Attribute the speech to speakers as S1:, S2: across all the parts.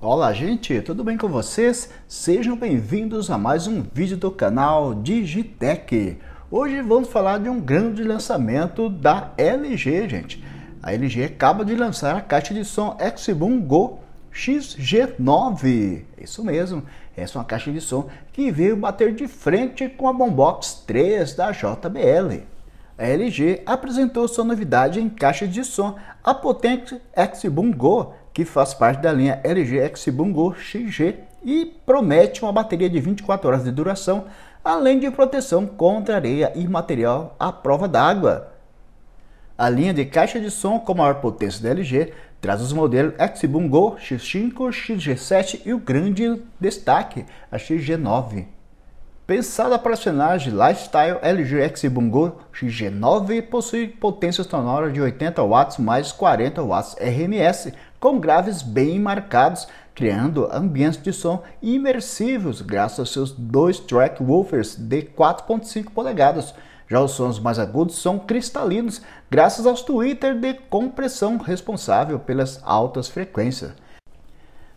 S1: Olá gente, tudo bem com vocês? Sejam bem-vindos a mais um vídeo do canal Digitech. Hoje vamos falar de um grande lançamento da LG, gente. A LG acaba de lançar a caixa de som Xboom Go XG9. Isso mesmo, essa é uma caixa de som que veio bater de frente com a Bombox 3 da JBL. A LG apresentou sua novidade em caixa de som, a potente Xboom Go que faz parte da linha LGX Bungo XG e promete uma bateria de 24 horas de duração, além de proteção contra areia e material à prova d'água. A linha de caixa de som com maior potência da LG traz os modelos x Go, X5, XG7 e o grande destaque, a XG9. Pensada para cenários de lifestyle, LG X-Bungo xg 9 possui potência sonora de 80 watts mais 40 watts RMS, com graves bem marcados, criando ambientes de som imersivos graças aos seus dois track woofers de 4.5 polegadas. Já os sons mais agudos são cristalinos, graças aos tweeters de compressão responsável pelas altas frequências.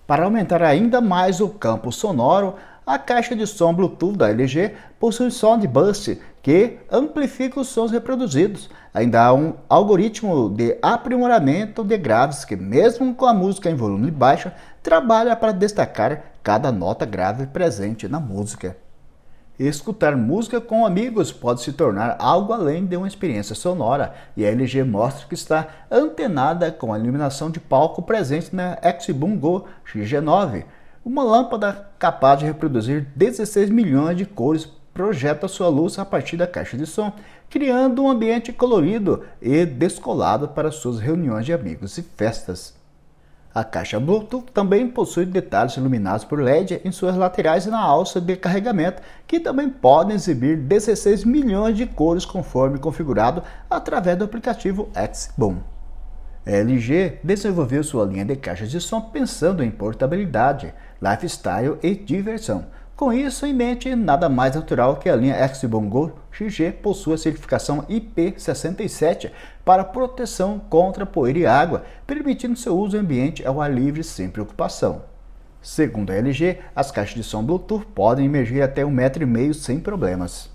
S1: Para aumentar ainda mais o campo sonoro, a caixa de som Bluetooth da LG possui Soundbus, que amplifica os sons reproduzidos. Ainda há um algoritmo de aprimoramento de graves que, mesmo com a música em volume baixo, trabalha para destacar cada nota grave presente na música. Escutar música com amigos pode se tornar algo além de uma experiência sonora, e a LG mostra que está antenada com a iluminação de palco presente na X Go xg 9 uma lâmpada capaz de reproduzir 16 milhões de cores projeta sua luz a partir da caixa de som, criando um ambiente colorido e descolado para suas reuniões de amigos e festas. A caixa Bluetooth também possui detalhes iluminados por LED em suas laterais e na alça de carregamento, que também podem exibir 16 milhões de cores conforme configurado através do aplicativo Xboom. LG desenvolveu sua linha de caixas de som pensando em portabilidade, lifestyle e diversão. Com isso em mente, nada mais natural que a linha x XG possua certificação IP67 para proteção contra poeira e água, permitindo seu uso em ambiente ao ar livre sem preocupação. Segundo a LG, as caixas de som Bluetooth podem emergir até 1,5m sem problemas.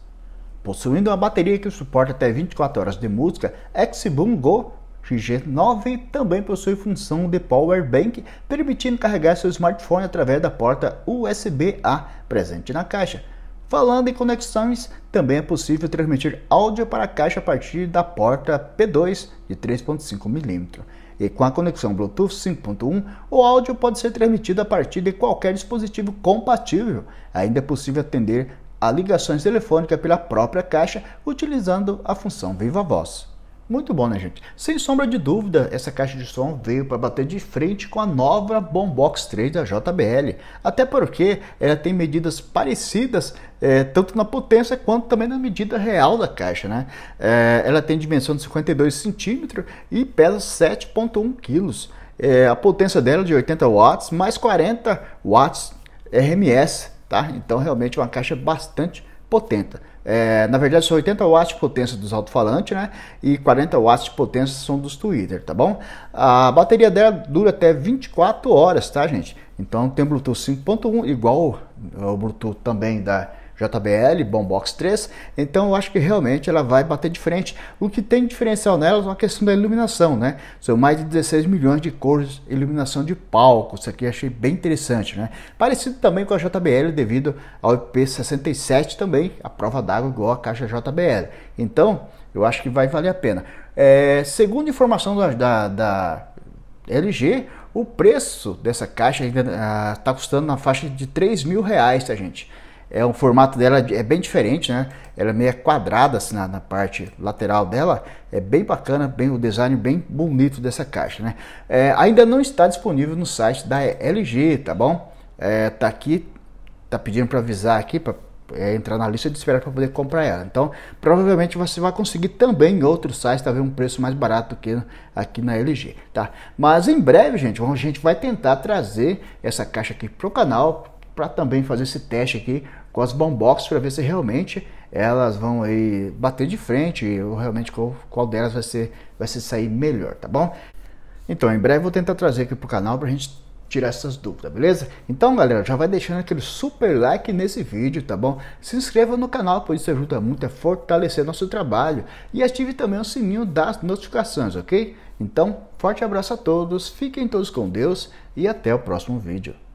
S1: Possuindo uma bateria que suporta até 24 horas de música, x Go XG9 também possui função de Power Bank, permitindo carregar seu smartphone através da porta USB-A presente na caixa. Falando em conexões, também é possível transmitir áudio para a caixa a partir da porta P2 de 3.5 mm. E com a conexão Bluetooth 5.1, o áudio pode ser transmitido a partir de qualquer dispositivo compatível. Ainda é possível atender a ligações telefônicas pela própria caixa utilizando a função Viva Voz. Muito bom, né, gente? Sem sombra de dúvida, essa caixa de som veio para bater de frente com a nova Bombox 3 da JBL, até porque ela tem medidas parecidas é, tanto na potência quanto também na medida real da caixa, né? É, ela tem dimensão de 52 cm e pesa 7,1 kg. É, a potência dela é de 80 watts mais 40 watts RMS, tá? Então realmente é uma caixa bastante potenta. É, na verdade, são 80 watts de potência dos alto-falantes, né? E 40 watts de potência são dos tweeter, tá bom? A bateria dela dura até 24 horas, tá, gente? Então tem Bluetooth 5.1, igual o Bluetooth também da JBL, Bombox 3, então eu acho que realmente ela vai bater de frente. O que tem diferencial nela é uma questão da iluminação, né? São mais de 16 milhões de cores, iluminação de palco, isso aqui achei bem interessante, né? Parecido também com a JBL devido ao IP67 também, a prova d'água igual a caixa JBL. Então, eu acho que vai valer a pena. É, segundo informação da, da, da LG, o preço dessa caixa ainda está ah, custando na faixa de 3 mil reais, tá gente? É um formato dela é bem diferente, né? Ela é meio quadrada assim, na, na parte lateral dela. É bem bacana, bem o design bem bonito dessa caixa, né? É, ainda não está disponível no site da LG, tá bom? É, tá aqui, tá pedindo para avisar aqui para é, entrar na lista de espera para poder comprar ela. Então, provavelmente você vai conseguir também em outros sites, talvez um preço mais barato do que aqui na LG, tá? Mas em breve, gente, a gente vai tentar trazer essa caixa aqui pro canal para também fazer esse teste aqui com as bombox para ver se realmente elas vão aí bater de frente ou realmente qual, qual delas vai ser vai se sair melhor, tá bom? Então, em breve vou tentar trazer aqui pro canal pra gente tirar essas dúvidas, beleza? Então, galera, já vai deixando aquele super like nesse vídeo, tá bom? Se inscreva no canal, pois isso ajuda muito a fortalecer nosso trabalho e ative também o sininho das notificações, ok? Então, forte abraço a todos, fiquem todos com Deus e até o próximo vídeo.